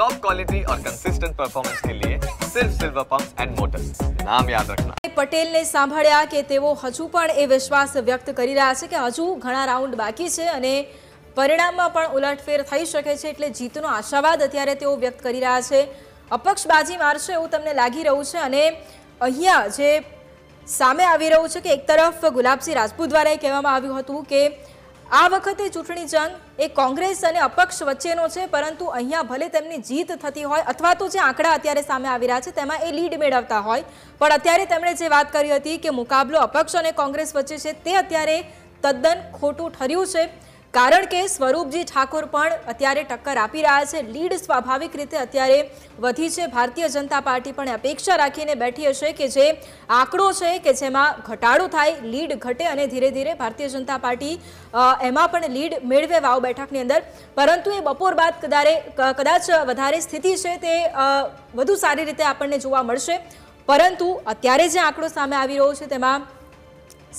top quality और consistent performance के लिए सिर्फ सिल्वर पंप एंड મોટર્સ નામ યાદ રાખના પટેલને સાંભળ્યા કે તેઓ હજુ પણ એ વિશ્વાસ વ્યક્ત કરી રહ્યા છે કે હજુ ઘણા રાઉન્ડ બાકી છે અને પરિણામમાં પણ ઉલટફેર થઈ શકે છે એટલે જીતનો આશાવાદ અત્યારે તેઓ વ્યક્ત કરી રહ્યા છે અપક્ષ બાજી મારશે એવું તમને લાગી રહ્યું છે અને અહીંયા જે સામે આવી રહ્યું છે કે એક તરફ ગુલાબસિંહ રાજપૂત દ્વારા એ કહેવામાં આવ્યું હતું કે આ વખતે ચૂંટણી જંગ એ કોંગ્રેસ અને અપક્ષ વચ્ચેનો છે પરંતુ અહીંયા ભલે તેમની જીત થતી હોય અથવા તો જે આંકડા અત્યારે સામે આવી રહ્યા છે તેમાં એ લીડ મેળવતા હોય પણ અત્યારે તેમણે જે વાત કરી હતી કે મુકાબલો અપક્ષ અને કોંગ્રેસ વચ્ચે છે તે અત્યારે તદ્દન ખોટું ઠર્યું છે કારણ કે સ્વરૂપજી ઠાકોર પણ અત્યારે ટક્કર આપી રહ્યા છે લીડ સ્વાભાવિક રીતે અત્યારે વધી છે ભારતીય જનતા પાર્ટી પણ અપેક્ષા રાખીને બેઠી હશે કે જે આંકડો છે કે જેમાં ઘટાડો થાય લીડ ઘટે અને ધીરે ધીરે ભારતીય જનતા પાર્ટી એમાં પણ લીડ મેળવે વાવ બેઠકની અંદર પરંતુ એ બપોર બાદ કદારે કદાચ વધારે સ્થિતિ છે તે વધુ સારી રીતે આપણને જોવા મળશે પરંતુ અત્યારે જે આંકડો સામે આવી રહ્યો છે તેમાં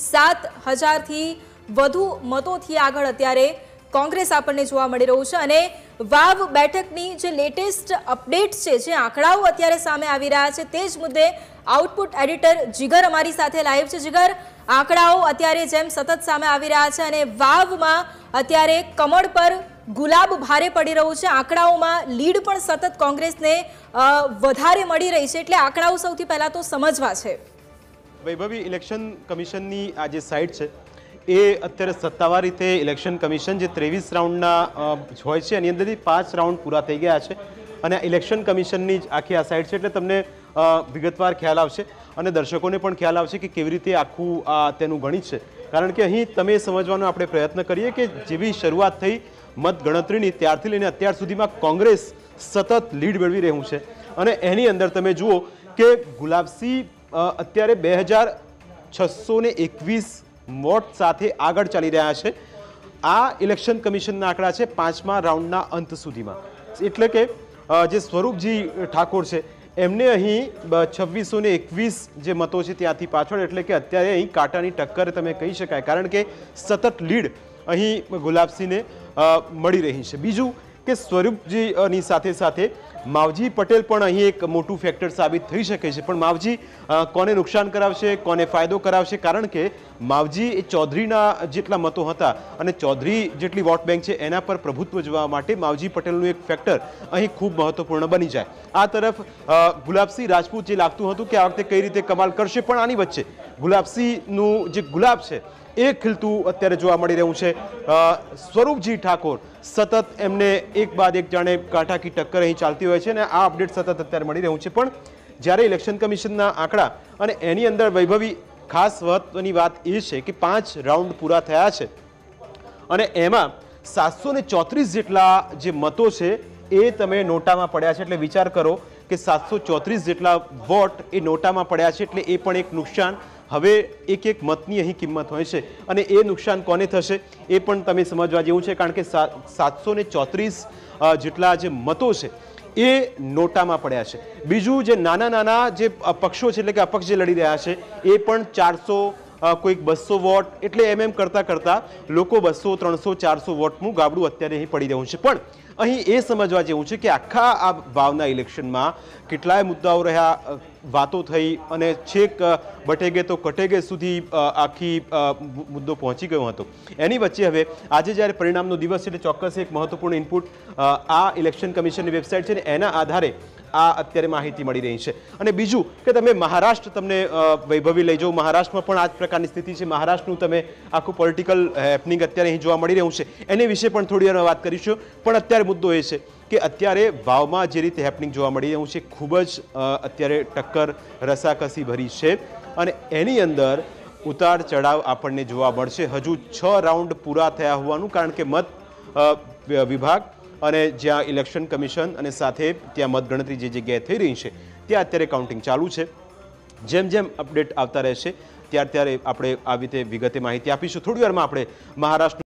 સાત હજારથી થી વધુ મતોથી આગળ અત્યારે કોંગ્રેસ આપણને જોવા મળી રહ્યું છે અને વાવ બેઠકની જે લેટેસ્ટ અપડેટ છે જે આંકડાઓ અત્યારે સામે આવી રહ્યા છે તે જ મુદ્દે આઉટપુટ એડિટર જીગર અમારી સાથે લાઈવ છે જીગર આંકડાઓ અત્યારે જેમ સતત સામે આવી રહ્યા છે અને વાવમાં અત્યારે કમળ પર ગુલાબ ભારે પડી રહ્યું છે આંકડાઓમાં લીડ પણ સતત કોંગ્રેસને વધારે મળી રહી છે એટલે આંકડાઓ સૌથી પહેલાં તો સમજવા છે વૈભવી ઇલેક્શન કમિશનની આ જે સાઇટ છે એ અત્યારે સત્તાવાર રીતે ઇલેક્શન કમિશન જે ત્રેવીસ રાઉન્ડના હોય છે એની અંદરથી પાંચ રાઉન્ડ પૂરા થઈ ગયા છે અને ઇલેક્શન કમિશનની જ આખી આ સાઈડ છે એટલે તમને વિગતવાર ખ્યાલ આવશે અને દર્શકોને પણ ખ્યાલ આવશે કે કેવી રીતે આખું આ તેનું ગણિત છે કારણ કે અહીં તમે સમજવાનો આપણે પ્રયત્ન કરીએ કે જેવી શરૂઆત થઈ મતગણતરીની ત્યારથી લઈને અત્યાર સુધીમાં કોંગ્રેસ સતત લીડ મેળવી રહ્યું છે અને એની અંદર તમે જુઓ કે ગુલાબસિંહ અત્યારે બે હજાર છસો એકવીસ મોટ સાથે આગળ ચાલી રહ્યા છે આ ઇલેક્શન કમિશનના આંકડા છે પાંચમા રાઉન્ડના અંત સુધીમાં એટલે કે જે સ્વરૂપજી ઠાકોર છે એમને અહીં છવ્વીસો ને એકવીસ જે મતો છે ત્યાંથી પાછળ એટલે કે અત્યારે અહીં કાંટાની ટક્કર તમે કહી શકાય કારણ કે સતત લીડ અહીં ગુલાબસિંહને મળી રહી છે બીજું કે સ્વરૂપજીની સાથે સાથે માવજી પટેલ પણ અહીં એક મોટું ફેક્ટર સાબિત થઈ શકે છે પણ માવજી કોને નુકસાન કરાવશે કોને ફાયદો કરાવશે કારણ કે માવજી એ ચૌધરીના જેટલા મતો હતા અને ચૌધરી જેટલી વોટ બેંક છે એના પર પ્રભુત્વ જોવા માટે માવજી પટેલનું એક ફેક્ટર અહીં ખૂબ મહત્વપૂર્ણ બની જાય આ તરફ ગુલાબસિંહ રાજપૂત જે લાગતું હતું કે આ વખતે કઈ રીતે કમાલ કરશે પણ આની વચ્ચે ગુલાબસીનું જે ગુલાબ છે એ ખીલતું અત્યારે જોવા મળી રહ્યું છે સ્વરૂપજી ઠાકોર સતત એમને એક બાદ એક જાણે કાંઠાકી ટક્કર અહીં ચાલતી હોય છે અને આ અપડેટ સતત અત્યારે મળી રહ્યું છે પણ જ્યારે ઇલેક્શન કમિશનના આંકડા અને એની અંદર વૈભવી ખાસ મહત્વની વાત એ છે કે પાંચ રાઉન્ડ પૂરા થયા છે અને એમાં સાતસો ચોત્રીસ જેટલા જે મતો છે એ તમે નોટામાં પડ્યા છે એટલે વિચાર કરો કે સાતસો ચોત્રીસ જેટલા વોટ એ નોટામાં પડ્યા છે એટલે એ પણ એક નુકસાન હવે એક એક મતની અહીં કિંમત હોય છે અને એ નુકસાન કોને થશે એ પણ તમે સમજવા જેવું છે કારણ કે સાતસો ને ચોત્રીસ જેટલા જે મતો છે એ નોટામાં પડ્યા છે બીજું જે નાના નાના જે પક્ષો છે એટલે કે અપક્ષ જે લડી રહ્યા છે એ પણ ચારસો કોઈક બસો વોટ એટલે એમ એમ કરતાં કરતાં લોકો બસો ત્રણસો ચારસો વોટનું ગાબડું અત્યારે અહીં પડી રહ્યું છે પણ અહીં એ સમજવા જેવું છે કે આખા આ વાવના ઇલેક્શનમાં કેટલાય મુદ્દાઓ રહ્યા વાતો થઈ અને છેક બટેગે તો કટેગે સુધી આખી મુદ્દો પહોંચી ગયો હતો એની વચ્ચે હવે આજે જ્યારે પરિણામનો દિવસ છે એટલે ચોક્કસ એક મહત્વપૂર્ણ ઇનપુટ આ ઇલેક્શન કમિશનની વેબસાઇટ છે ને એના આધારે આ અત્યારે માહિતી મળી રહી છે અને બીજું કે તમે મહારાષ્ટ્ર તમને વૈભવી લઈ જાઓ મહારાષ્ટ્રમાં પણ આ જ પ્રકારની સ્થિતિ છે મહારાષ્ટ્રનું તમે આખું પોલિટિકલ હેપનિંગ અત્યારે અહીં જોવા મળી રહ્યું છે એની વિશે પણ થોડી વાર વાત કરીશું પણ અત્યારે મુદ્દો એ છે કે અત્યારે વાવમાં જે રીતે હેપનિંગ જોવા મળી રહ્યું છે ખૂબ જ અત્યારે ટક્કર રસાકસી ભરી છે અને એની અંદર ઉતાર ચઢાવ આપણને જોવા મળશે હજુ છ રાઉન્ડ પૂરા થયા હોવાનું કારણ કે મત વિભાગ અને જ્યાં ઇલેક્શન કમિશન અને સાથે ત્યાં મતગણતરી જે જગ્યાએ થઈ રહી છે ત્યાં અત્યારે કાઉન્ટિંગ ચાલુ છે જેમ જેમ અપડેટ આવતા રહેશે ત્યારે ત્યારે આપણે આવી રીતે વિગતે માહિતી આપીશું થોડી વારમાં આપણે મહારાષ્ટ્ર